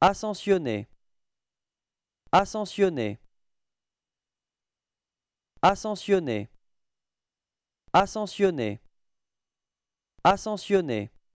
Ascensionner. Ascensionner. Ascensionner. Ascensionner. Ascensionner.